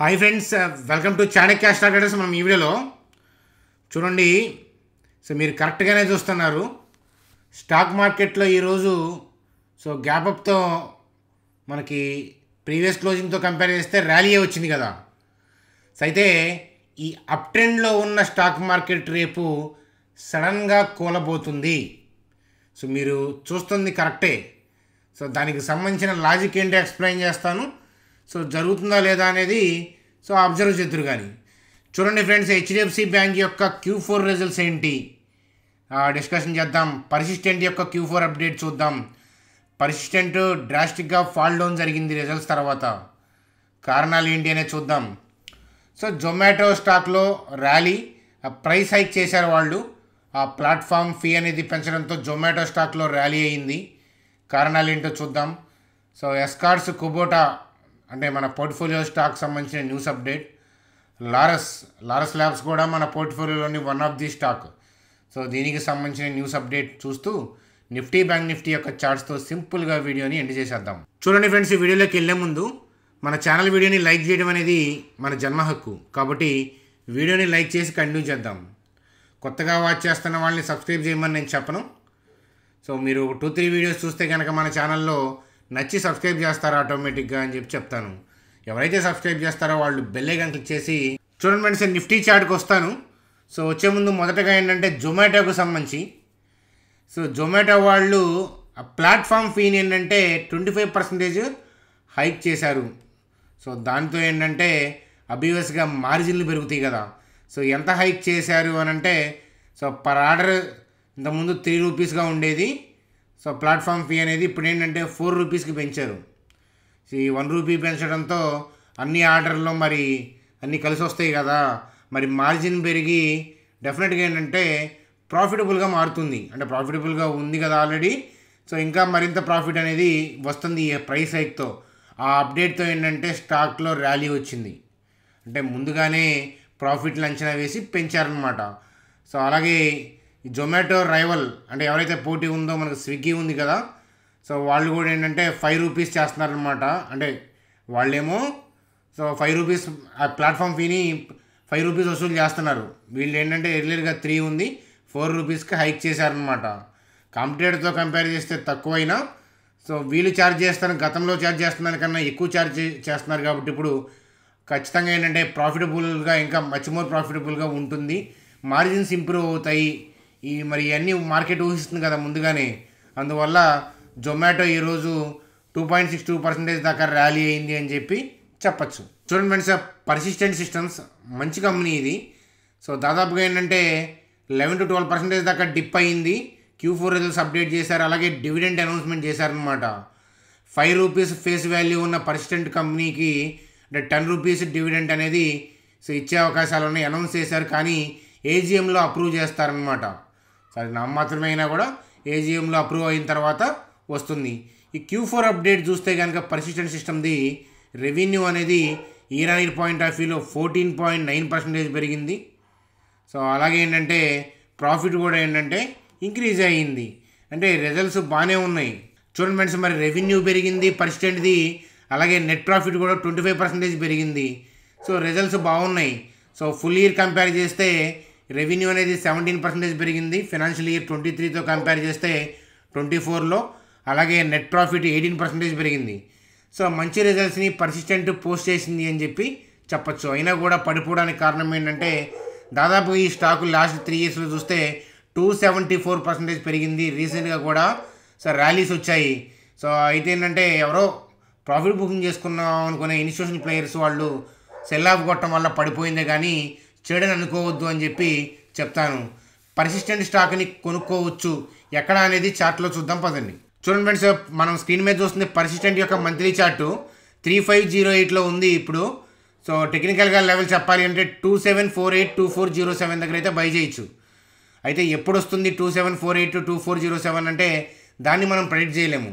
hi friends welcome to Chanakya starters మనం ఈ వీడియోలో చూడండి సో మీరు కరెక్ట్గానే చూస్తున్నారు స్టాక్ మార్కెట్లో ఈరోజు సో గ్యాప్ అప్తో మనకి ప్రీవియస్ క్లోజింగ్తో కంపేర్ చేస్తే ర్యాలీ వచ్చింది కదా సో అయితే ఈ అప్ ట్రెండ్లో ఉన్న స్టాక్ మార్కెట్ రేపు సడన్గా కూలబోతుంది సో మీరు చూస్తుంది కరెక్టే సో దానికి సంబంధించిన లాజిక్ ఏంటో ఎక్స్ప్లెయిన్ చేస్తాను సో జరుగుతుందా లేదా అనేది సో అబ్జర్వ్ చేద్దరు కానీ చూడండి ఫ్రెండ్స్ హెచ్డిఎఫ్సి బ్యాంక్ యొక్క క్యూ ఫోర్ రిజల్ట్స్ ఏంటి డిస్కషన్ చేద్దాం పర్సిస్టెంట్ యొక్క క్యూ ఫోర్ అప్డేట్ చూద్దాం పర్సిస్టెంట్ డ్రాస్టిక్గా ఫాల్ డౌన్ జరిగింది రిజల్ట్స్ తర్వాత కారణాలు ఏంటి అనేది చూద్దాం సో జొమాటో స్టాక్లో ర్యాలీ ప్రైస్ హైక్ చేశారు వాళ్ళు ఆ ప్లాట్ఫామ్ ఫీ అనేది పెంచడంతో జొమాటో స్టాక్లో ర్యాలీ అయింది కారణాలు ఏంటో చూద్దాం సో ఎస్కార్డ్స్ కుబోటా అంటే మన పోర్ట్ఫోలియో స్టాక్ సంబంధించిన news update Laurus Laurus Labs కూడా మన పోర్ట్ఫోలియోలోని one of the stock so దీనికి సంబంధించిన న్యూస్ అప్డేట్ చూస్తూ నిఫ్టీ బ్యాంక్ నిఫ్టీ యొక్క చార్ట్స్తో సింపుల్గా వీడియోని ఎండ్ చేసేద్దాం చూడండి ఫ్రెండ్స్ ఈ వీడియోలోకి వెళ్ళే ముందు మన ఛానల్ వీడియోని లైక్ చేయడం అనేది మన జన్మ హక్కు కాబట్టి వీడియోని లైక్ చేసి కంటిన్యూ చేద్దాం కొత్తగా వాచ్ చేస్తున్న వాళ్ళని సబ్స్క్రైబ్ చేయమని నేను చెప్పను సో మీరు టూ త్రీ వీడియోస్ చూస్తే కనుక మన ఛానల్లో నచ్చి సబ్స్క్రైబ్ చేస్తారు ఆటోమేటిక్గా అని చెప్పి చెప్తాను ఎవరైతే సబ్స్క్రైబ్ చేస్తారో వాళ్ళు బెల్లే క్లిక్ చేసి చూడండి మేడం సార్ నిఫ్టీ చార్ట్కి వస్తాను సో వచ్చే ముందు మొదటగా ఏంటంటే జొమాటోకు సంబంధించి సో జొమాటో వాళ్ళు ఆ ప్లాట్ఫామ్ ఫీని ఏంటంటే ట్వంటీ ఫైవ్ పర్సెంటేజ్ హైక్ చేశారు సో దాంతో ఏంటంటే అబ్వియస్గా మార్జిన్లు పెరుగుతాయి కదా సో ఎంత హైక్ చేశారు అని అంటే సో పర్ ఆర్డర్ ఇంతకుముందు త్రీ రూపీస్గా ఉండేది సో ప్లాట్ఫామ్ ఫీ అనేది ఇప్పుడు ఏంటంటే ఫోర్ రూపీస్కి పెంచారు ఈ వన్ రూపీ పెంచడంతో అన్ని ఆర్డర్లో మరి అన్నీ కలిసి వస్తాయి కదా మరి మార్జిన్ పెరిగి డెఫినెట్గా ఏంటంటే ప్రాఫిటబుల్గా మారుతుంది అంటే ప్రాఫిటబుల్గా ఉంది కదా ఆల్రెడీ సో ఇంకా మరింత ప్రాఫిట్ అనేది వస్తుంది ఈ ప్రైస్ హైక్తో ఆ అప్డేట్తో ఏంటంటే స్టాక్లో ర్యాలీ వచ్చింది అంటే ముందుగానే ప్రాఫిట్లు అంచనా వేసి పెంచారనమాట సో అలాగే ఈ జొమాటో రైవల్ అంటే ఎవరైతే పోటీ ఉందో మనకు స్విగ్గీ ఉంది కదా సో వాళ్ళు కూడా ఏంటంటే ఫైవ్ రూపీస్ చేస్తున్నారనమాట అంటే వాళ్ళేమో సో ఫైవ్ రూపీస్ ఆ ప్లాట్ఫామ్ ఫీని ఫైవ్ రూపీస్ వసూలు చేస్తున్నారు వీళ్ళు ఏంటంటే ఎర్లియర్గా త్రీ ఉంది ఫోర్ రూపీస్కి హైక్ చేశారనమాట కాంపిటేటర్తో కంపేర్ చేస్తే తక్కువైనా సో వీళ్ళు ఛార్జ్ చేస్తారు గతంలో ఛార్జ్ చేస్తున్నారు కన్నా ఎక్కువ ఛార్జ్ చేస్తున్నారు కాబట్టి ఇప్పుడు ఖచ్చితంగా ఏంటంటే ప్రాఫిటబుల్గా ఇంకా మచ్ మోర్ ప్రాఫిటబుల్గా ఉంటుంది మార్జిన్స్ ఇంప్రూవ్ అవుతాయి ఈ మరి ఇవన్నీ మార్కెట్ ఊహిస్తుంది కదా ముందుగానే అందువల్ల జొమాటో ఈరోజు two point six two percentage దాకా ర్యాలీ అయింది అని చెప్పి చెప్పచ్చు చూడండి ఫ్రెండ్స్ పర్సిస్టెంట్ సిస్టమ్స్ మంచి కంపెనీ ఇది సో దాదాపుగా ఏంటంటే లెవెన్ టు ట్వెల్వ్ పర్సెంటేజ్ దాకా డిప్ అయింది క్యూ ఫోర్ రిజల్ట్స్ అప్డేట్ చేశారు అలాగే డివిడెంట్ అనౌన్స్మెంట్ చేశారనమాట ఫైవ్ రూపీస్ ఫేస్ వాల్యూ ఉన్న పర్సిస్టెంట్ కంపెనీకి అంటే టెన్ రూపీస్ డివిడెంట్ అనేది సో ఇచ్చే అవకాశాలు ఉన్నాయి అనౌన్స్ చేశారు కానీ ఏజీఎంలో అప్రూవ్ చేస్తారనమాట సారీ నామమాత్రమే అయినా కూడా ఏజీఎంలో అప్రూవ్ అయిన తర్వాత వస్తుంది ఈ క్యూ ఫోర్ అప్డేట్ చూస్తే కనుక పర్సిస్టెంట్ సిస్టమ్ది రెవెన్యూ అనేది ఇయర్ ఇయర్ పాయింట్ ఆఫ్ వ్యూలో ఫోర్టీన్ పాయింట్ నైన్ పర్సెంటేజ్ పెరిగింది సో అలాగే ఏంటంటే ప్రాఫిట్ కూడా ఏంటంటే ఇంక్రీజ్ అయ్యింది అంటే రిజల్ట్స్ బాగానే ఉన్నాయి చూడండి ఫ్రెండ్స్ మరి రెవెన్యూ పెరిగింది పర్సెంట్ది అలాగే నెట్ ప్రాఫిట్ కూడా ట్వంటీ ఫైవ్ పర్సెంటేజ్ పెరిగింది సో రిజల్ట్స్ బాగున్నాయి సో ఫుల్ ఇయర్ కంపేర్ చేస్తే రెవెన్యూ అనేది సెవెంటీన్ పర్సెంటేజ్ పెరిగింది ఫినాన్షియల్ ఇయర్ ట్వంటీ త్రీతో కంపేర్ చేస్తే ట్వంటీ ఫోర్లో అలాగే నెట్ ప్రాఫిట్ ఎయిటీన్ పర్సెంటేజ్ పెరిగింది సో మంచి రిజల్ట్స్ని పర్సిస్టెంట్ పోస్ట్ చేసింది అని చెప్పి చెప్పచ్చు అయినా కూడా పడిపోవడానికి కారణం ఏంటంటే దాదాపు ఈ స్టాకు లాస్ట్ త్రీ ఇయర్స్లో చూస్తే టూ సెవెంటీ ఫోర్ పర్సెంటేజ్ పెరిగింది రీసెంట్గా కూడా సో ర్యాలీస్ వచ్చాయి సో అయితే ఏంటంటే ఎవరో ప్రాఫిట్ బుకింగ్ చేసుకున్నాం అనుకునే ఇన్స్టిట్యూషన్ ప్లేయర్స్ వాళ్ళు సెల్ ఆఫ్ కొట్టడం వల్ల పడిపోయిందే కానీ చెడని అనుకోవద్దు అని చెప్పి చెప్తాను పర్సిస్టెంట్ స్టాక్ని కొనుక్కోవచ్చు ఎక్కడ అనేది చార్ట్లో చూద్దాం పదండి చూడండి ఫ్రెండ్స్ మనం స్క్రీన్ మీద చూస్తుంది పర్సిస్టెంట్ యొక్క monthly chart three five zero ఎయిట్లో ఉంది ఇప్పుడు సో టెక్నికల్గా లెవెల్ చెప్పాలి అంటే two seven four eight two four zero seven దగ్గర అయితే బై చేయొచ్చు అయితే ఎప్పుడు వస్తుంది two seven four eight two four zero seven అంటే దాన్ని మనం ప్రెడిక్ట్ చేయలేము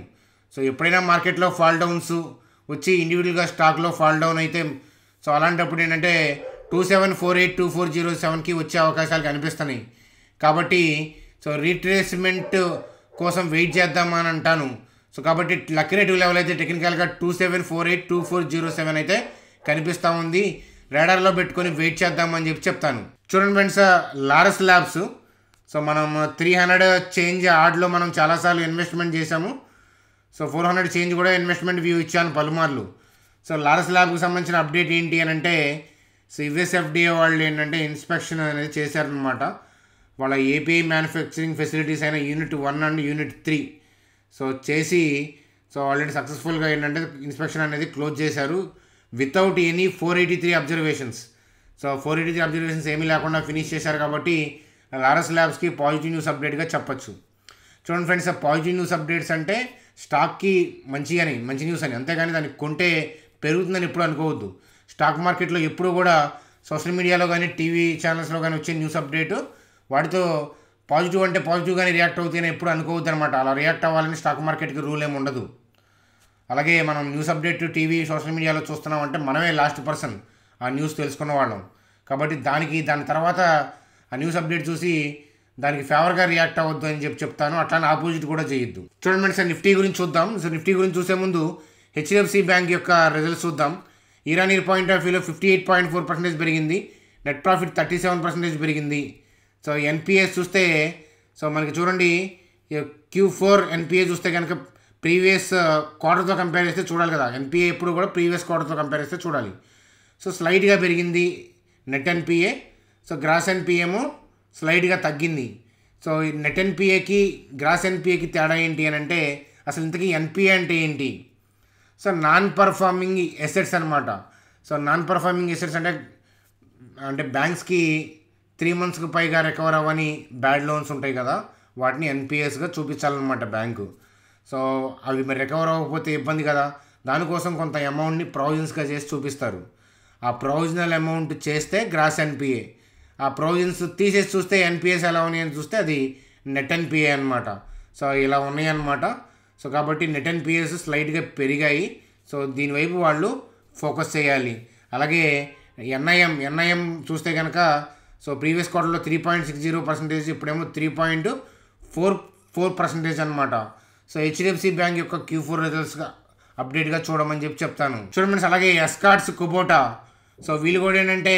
సో ఎప్పుడైనా మార్కెట్లో ఫాల్ డౌన్స్ వచ్చి ఇండివిజువల్గా స్టాక్లో ఫాల్ డౌన్ అయితే సో అలాంటప్పుడు ఏంటంటే two seven four eight two four zero సెవెన్కి వచ్చే అవకాశాలు కనిపిస్తున్నాయి కాబట్టి సో రీట్రేస్మెంట్ కోసం వెయిట్ చేద్దామని అంటాను సో కాబట్టి లక్రేటివ్ లెవెల్ అయితే టెక్నికల్గా two seven four eight two four zero seven అయితే కనిపిస్తూ ఉంది రాడర్లో పెట్టుకొని వెయిట్ చేద్దామని చెప్పి చెప్తాను చూడండి ఫ్రెండ్స్ లారస్ ల్యాబ్స్ సో మనం త్రీ హండ్రెడ్ చేంజ్ ఆర్డ్లో మనం చాలాసార్లు ఇన్వెస్ట్మెంట్ చేశాము సో ఫోర్ హండ్రెడ్ చేంజ్ కూడా ఇన్వెస్ట్మెంట్ వ్యూ ఇచ్చాను పలుమార్లు సో లారస్ ల్యాబ్కి సంబంధించిన అప్డేట్ ఏంటి అని అంటే సో యుఎస్ఎఫ్డిఏ వాళ్ళు ఏంటంటే ఇన్స్పెక్షన్ అనేది చేశారనమాట వాళ్ళ ఏపీఐ మ్యానుఫ్యాక్చరింగ్ ఫెసిలిటీస్ అయిన unit one and unit three so చేసి సో ఆల్రెడీ సక్సెస్ఫుల్గా ఏంటంటే ఇన్స్పెక్షన్ అనేది క్లోజ్ చేశారు without any four eighty three observations so four eighty three observations ఏమీ లేకుండా ఫినిష్ చేశారు కాబట్టి లారస్ ల్యాబ్స్కి పాజిటివ్ న్యూస్ అప్డేట్గా చెప్పచ్చు చూడండి ఫ్రెండ్స్ పాజిటివ్ న్యూస్ అప్డేట్స్ అంటే స్టాక్కి మంచిగా అని మంచి న్యూస్ అని అంతేగాని దాన్ని కొంటే పెరుగుతుందని ఎప్పుడు అనుకోవద్దు స్టాక్ మార్కెట్లో ఎప్పుడు కూడా సోషల్ మీడియాలో కానీ టీవీ ఛానల్స్లో కానీ వచ్చే న్యూస్ అప్డేట్ వాటితో పాజిటివ్ అంటే పాజిటివ్గానే రియాక్ట్ అవుతాయని ఎప్పుడు అనుకోవద్దు అనమాట అలా రియాక్ట్ అవ్వాలని స్టాక్ మార్కెట్కి రూల్ ఏమి ఉండదు అలాగే మనం న్యూస్ అప్డేట్ టీవీ సోషల్ మీడియాలో చూస్తున్నాం అంటే మనమే లాస్ట్ పర్సన్ ఆ న్యూస్ తెలుసుకున్న వాళ్ళం కాబట్టి దానికి దాని తర్వాత ఆ న్యూస్ అప్డేట్ చూసి దానికి ఫేవర్గా రియాక్ట్ అవ్వద్దు అని చెప్పి చెప్తాను అట్లానే ఆపోజిట్ కూడా చేయొద్దు చూడండి సార్ నిఫ్టీ గురించి చూద్దాం సో నిఫ్టీ గురించి చూసే ముందు హెచ్డిఎఫ్సి బ్యాంక్ యొక్క రిజల్ట్స్ చూద్దాం ఇయర్ ఇయర్ పాయింట్ ఆఫ్ వ్యూలో fifty eight point four percentage పెరిగింది net profit thirty seven percentage పెరిగింది సో ఎన్పిఎస్ చూస్తే సో మనకి చూడండి క్యూ ఫోర్ ఎన్పిఏ చూస్తే కనుక ప్రీవియస్ క్వార్టర్తో కంపేర్ చేస్తే చూడాలి కదా ఎన్పిఏ ఎప్పుడు కూడా ప్రీవియస్ క్వార్టర్తో కంపేర్ చేస్తే చూడాలి సో స్లైడ్గా పెరిగింది నెట్ ఎన్పిఏ సో గ్రాస్ ఎన్పిఏము స్లైడ్గా తగ్గింది సో నెట్ ఎన్పిఏకి గ్రాస్ ఎన్పిఏకి తేడా ఏంటి అని అంటే అసలు ఇంతకీ ఎన్పిఏ అంటే ఏంటి సో నాన్ పర్ఫార్మింగ్ ఎసెట్స్ అనమాట సో నాన్ పర్ఫార్మింగ్ ఎసెట్స్ అంటే అంటే బ్యాంక్స్కి త్రీ మంత్స్కి పైగా రికవర్ అవ్వని బ్యాడ్ లోన్స్ ఉంటాయి కదా వాటిని ఎన్పిఎస్గా చూపించాలన్నమాట బ్యాంకు సో అవి మరి రికవర్ అవ్వకపోతే ఇబ్బంది కదా దానికోసం కొంత అమౌంట్ని ప్రొవిజన్స్గా చేసి చూపిస్తారు ఆ ప్రొవిజనల్ అమౌంట్ చేస్తే గ్రాస్ ఎన్పిఏ ఆ ప్రొవిజన్స్ తీసేసి చూస్తే ఎన్పిఎస్ ఎలా ఉన్నాయని చూస్తే అది నెట్ ఎన్పిఏ అనమాట సో ఇలా ఉన్నాయన్నమాట సో కాబట్టి నెట్ అండ్ పిఎస్ స్లైట్గా పెరిగాయి సో దీనివైపు వాళ్ళు ఫోకస్ చేయాలి అలాగే ఎన్ఐఎం ఎన్ఐఎం చూస్తే కనుక సో ప్రీవియస్ క్వార్టర్లో three point six zero percentage ఇప్పుడేమో three point four four percentage అనమాట సో హెచ్డిఎఫ్సి బ్యాంక్ యొక్క క్యూ ఫోర్ రిజల్ట్స్గా అప్డేట్గా చూడమని చెప్పి చెప్తాను చూడమని అలాగే ఎస్కార్ట్స్ కుబోటా సో వీళ్ళు కూడా ఏంటంటే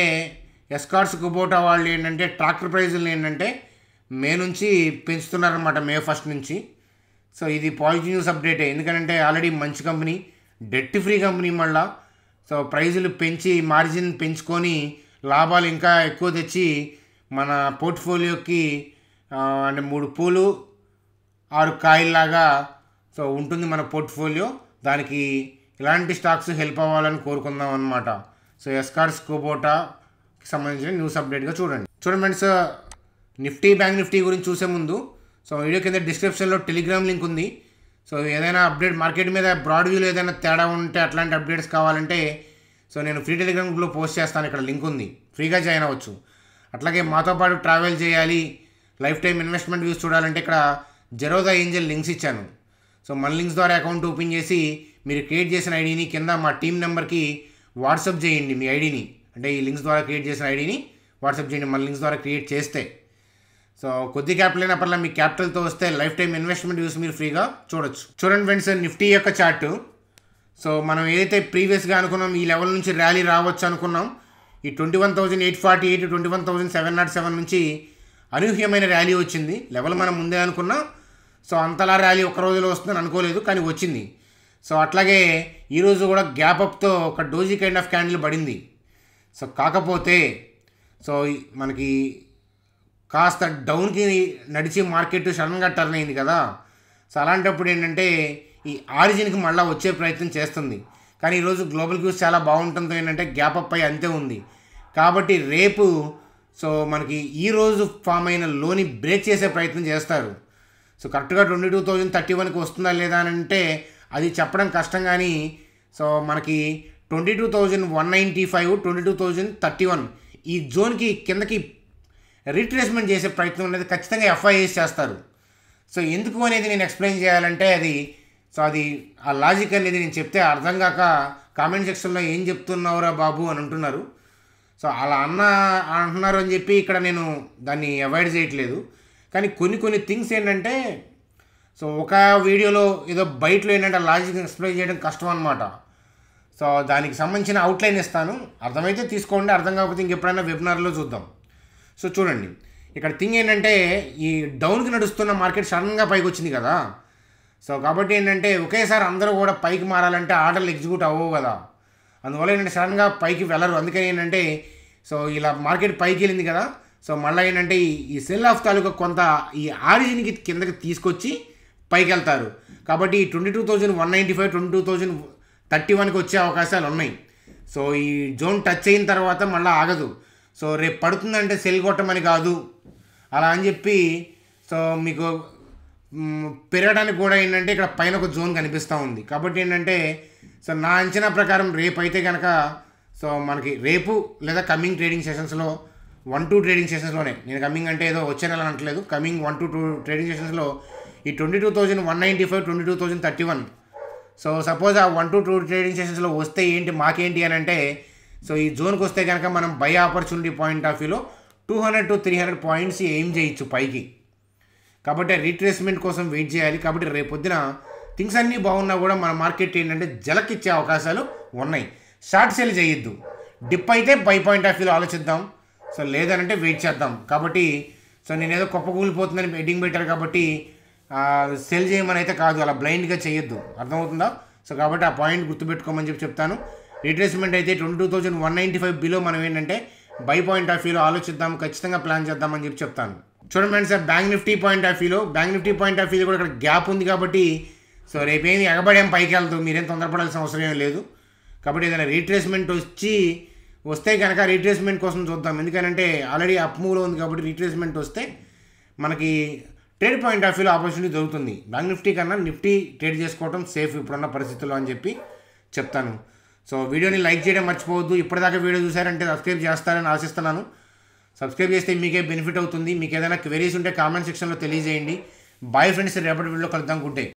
ఎస్కార్ట్స్ కుబోటా వాళ్ళు ఏంటంటే ట్రాక్టర్ ప్రైజులు ఏంటంటే మే నుంచి పెంచుతున్నారనమాట మే ఫస్ట్ నుంచి సో ఇది పాజిటివ్ న్యూస్ అప్డేటే ఎందుకంటే ఆల్రెడీ మంచి కంపెనీ డెట్ ఫ్రీ కంపెనీ మళ్ళా సో ప్రైజులు పెంచి మార్జిన్ పెంచుకొని లాభాలు ఇంకా ఎక్కువ తెచ్చి మన పోర్ట్ఫోలియోకి అంటే మూడు పూలు ఆరు కాయల్లాగా సో ఉంటుంది మన పోర్ట్ఫోలియో దానికి ఇలాంటి స్టాక్స్ హెల్ప్ అవ్వాలని కోరుకుందాం అనమాట సో ఎస్కార్ స్కోబోటాకి సంబంధించిన న్యూస్ అప్డేట్గా చూడండి చూడండి ఫ్రెండ్స్ నిఫ్టీ బ్యాంక్ నిఫ్టీ గురించి చూసే ముందు సో వీడియో కింద డిస్క్రిప్షన్లో టెలిగ్రామ్ లింక్ ఉంది సో ఏదైనా అప్డేట్ మార్కెట్ మీద బ్రాడ్ వ్యూలో ఏదైనా తేడా ఉంటే అట్లాంటి అప్డేట్స్ కావాలంటే సో నేను ఫ్రీ టెలిగ్రామ్ గ్రూప్లో పోస్ట్ చేస్తాను ఇక్కడ లింక్ ఉంది ఫ్రీగా జాయిన్ అవ్వచ్చు అట్లాగే మాతో పాటు ట్రావెల్ చేయాలి లైఫ్ టైం ఇన్వెస్ట్మెంట్ వ్యూస్ చూడాలంటే ఇక్కడ జరోదా ఏంజల్ లింక్స్ ఇచ్చాను సో మన లింక్స్ ద్వారా అకౌంట్ ఓపెన్ చేసి మీరు క్రియేట్ చేసిన ఐడిని కింద మా టీం నెంబర్కి వాట్సాప్ చేయండి మీ ఐడిని అంటే ఈ లింక్స్ ద్వారా క్రియేట్ చేసిన ఐడిని వాట్సాప్ చేయండి మన లింక్స్ ద్వారా క్రియేట్ చేస్తే సో కొద్ది క్యాపిటల్ పర్లేదు మీ క్యాపిటల్తో వస్తే లైఫ్ టైం ఇన్వెస్ట్మెంట్ యూస్ మీరు ఫ్రీగా చూడొచ్చు చూడండి ఫ్రెండ్స్ నిఫ్టీ యొక్క చార్ట్ సో మనం ఏదైతే ప్రీవియస్గా అనుకున్నాం ఈ లెవెల్ నుంచి ర్యాలీ రావచ్చు అనుకున్నాం ఈ twenty one thousand eight forty eight twenty one thousand seven nought seven నుంచి అనూహ్యమైన ర్యాలీ వచ్చింది లెవెల్ మనం ముందే అనుకున్నాం సో అంతలా ర్యాలీ ఒక రోజులో వస్తుందని అనుకోలేదు కానీ వచ్చింది సో అట్లాగే ఈరోజు కూడా గ్యాప్ అప్తో ఒక డోజీ కైండ్ ఆఫ్ క్యాండిల్ పడింది సో కాకపోతే సో మనకి కాస్త డౌన్కి నడిచి మార్కెట్ సడన్గా టర్న్ అయింది కదా సో అలాంటప్పుడు ఏంటంటే ఈ ఆరిజిన్కి మళ్ళీ వచ్చే ప్రయత్నం చేస్తుంది కానీ ఈరోజు గ్లోబల్ క్యూస్ చాలా బాగుంటుందో ఏంటంటే గ్యాప్ అప్ అయ్యి అంతే ఉంది కాబట్టి రేపు సో మనకి ఈరోజు ఫామ్ అయిన లోని బ్రేక్ చేసే ప్రయత్నం చేస్తారు సో కరెక్ట్గా ట్వంటీ టూ థౌజండ్ థర్టీ వన్కి వస్తుందా లేదా అని అంటే అది చెప్పడం కష్టం కానీ సో మనకి twenty two thousand one ninety five twenty two thousand thirty one ఈ జోన్కి కిందకి రీట్రేస్మెంట్ చేసే ప్రయత్నం అనేది ఖచ్చితంగా ఎఫ్ఐఎస్ చేస్తారు సో ఎందుకు అనేది నేను ఎక్స్ప్లెయిన్ చేయాలంటే అది సో అది ఆ లాజిక్ అనేది నేను చెప్తే అర్థం కాక కామెంట్ సెక్షన్లో ఏం చెప్తున్నావురా బాబు అని అంటున్నారు సో అలా అన్న అంటున్నారు అని చెప్పి ఇక్కడ నేను దాన్ని అవాయిడ్ చేయట్లేదు కానీ కొన్ని కొన్ని థింగ్స్ ఏంటంటే సో ఒక వీడియోలో ఏదో బయటలో ఏంటంటే లాజిక్ ఎక్స్ప్లెయిన్ చేయడం కష్టం అనమాట సో దానికి సంబంధించిన అవుట్లైన్ ఇస్తాను అర్థమైతే తీసుకోండి అర్థం కాకపోతే ఇంకెప్పుడైనా వెబినార్లో చూద్దాం సో చూడండి ఇక్కడ థింగ్ ఏంటంటే ఈ డౌన్కి నడుస్తున్న మార్కెట్ సడన్గా పైకి వచ్చింది కదా సో కాబట్టి ఏంటంటే ఒకేసారి అందరూ కూడా పైకి మారాలంటే ఆర్డర్లు ఎగ్జిక్యూట్ అవ్వవు కదా అందువల్ల ఏంటంటే సడన్గా పైకి వెళ్ళరు అందుకని ఏంటంటే సో ఇలా మార్కెట్ పైకి వెళ్ళింది కదా సో మళ్ళీ ఏంటంటే ఈ సెల్ ఆఫ్ తాలూకా కొంత ఈ ఆరిజిన్కి కిందకి తీసుకొచ్చి పైకి వెళ్తారు కాబట్టి twenty two thousand one ninety five twenty two thousand thirty వన్కి వచ్చే అవకాశాలు ఉన్నాయి సో ఈ జోన్ టచ్ అయిన తర్వాత మళ్ళీ ఆగదు సో రేపు పడుతుందంటే సెల్ కొట్టమని కాదు అలా అని చెప్పి సో మీకు పెరగడానికి కూడా ఏంటంటే ఇక్కడ పైన ఒక జోన్ కనిపిస్తూ ఉంది కాబట్టి ఏంటంటే సో నా అంచనా ప్రకారం రేపు అయితే కనుక సో మనకి రేపు లేదా కమింగ్ ట్రేడింగ్ సెషన్స్లో వన్ టూ ట్రేడింగ్ సెషన్స్లోనే నేను కమింగ్ అంటే ఏదో వచ్చే నెల అనట్లేదు coming one two two trading సెషన్స్లో ఈ twenty two thousand one ninety five twenty two thousand thirty one so suppose ఆ వన్ టూ టూ ట్రేడింగ్ సెషన్స్లో వస్తే ఏంటి మాకేంటి అని అంటే సో ఈ జోన్కి వస్తే కనుక మనం బై ఆపర్చునిటీ పాయింట్ ఆఫ్ వ్యూలో two hundred to three hundred points aim చేయొచ్చు పైకి కాబట్టి రీట్రేస్మెంట్ కోసం వెయిట్ చేయాలి కాబట్టి రేపొద్దున థింగ్స్ అన్నీ బాగున్నా కూడా మన మార్కెట్ ఏంటంటే జలకిచ్చే అవకాశాలు ఉన్నాయి షార్ట్ సేల్ చేయొద్దు డిప్ అయితే బై పాయింట్ ఆఫ్ వ్యూలో ఆలోచిద్దాం సో లేదనంటే వెయిట్ చేద్దాం కాబట్టి సో నేనేదో కూలిపోతుందని బెట్టింగ్ పెట్టారు కాబట్టి సెల్ చేయమని అయితే కాదు అలా బ్లైండ్గా చేయొద్దు అర్థమవుతుందా సో కాబట్టి ఆ పాయింట్ గుర్తుపెట్టుకోమని చెప్పి చెప్తాను రీట్రేస్మెంట్ అయితే twenty two thousand one ninety five below మనం ఏంటంటే బై పాయింట్ ఆఫ్ వ్యూలో ఆలోచిద్దాం ఖచ్చితంగా ప్లాన్ చేద్దామని చెప్పి చెప్తాను చూడండి friends bank Nifty point of వ్యూలో bank Nifty point of view కూడా ఇక్కడ గ్యాప్ ఉంది కాబట్టి సో రేపేమి ఎగబడేం పైకి వెళ్తాం మీరేం తొందరపడాల్సిన అవసరం ఏం లేదు కాబట్టి ఏదైనా రీట్రేస్మెంట్ వచ్చి వస్తే కనుక రీట్రేస్మెంట్ కోసం చూద్దాం ఎందుకంటే ఆల్రెడీ అప్ మూవ్లో ఉంది కాబట్టి రీట్రేస్మెంట్ వస్తే మనకి ట్రేడ్ పాయింట్ ఆఫ్ వ్యూలో ఆపర్చునిటీ దొరుకుతుంది బ్యాంక్ నిఫ్టీ కన్నా నిఫ్టీ ట్రేడ్ చేసుకోవడం సేఫ్ ఇప్పుడున్న పరిస్థితుల్లో అని చెప్పి చెప్తాను సో వీడియోని లైక్ చేయడం మర్చిపోవద్దు ఇప్పటిదాకా వీడియో చూసారంటే సబ్స్క్రైబ్ చేస్తారని ఆశిస్తున్నాను సబ్స్క్రైబ్ చేస్తే మీకే బెనిఫిట్ అవుతుంది మీకు ఏదైనా క్వెరీస్ ఉంటే కామెంట్ సెక్షన్లో తెలియజేయండి బాయ్ ఫ్రెండ్స్ రేపటి వీడియో కలుద్దాం గుడ్ డే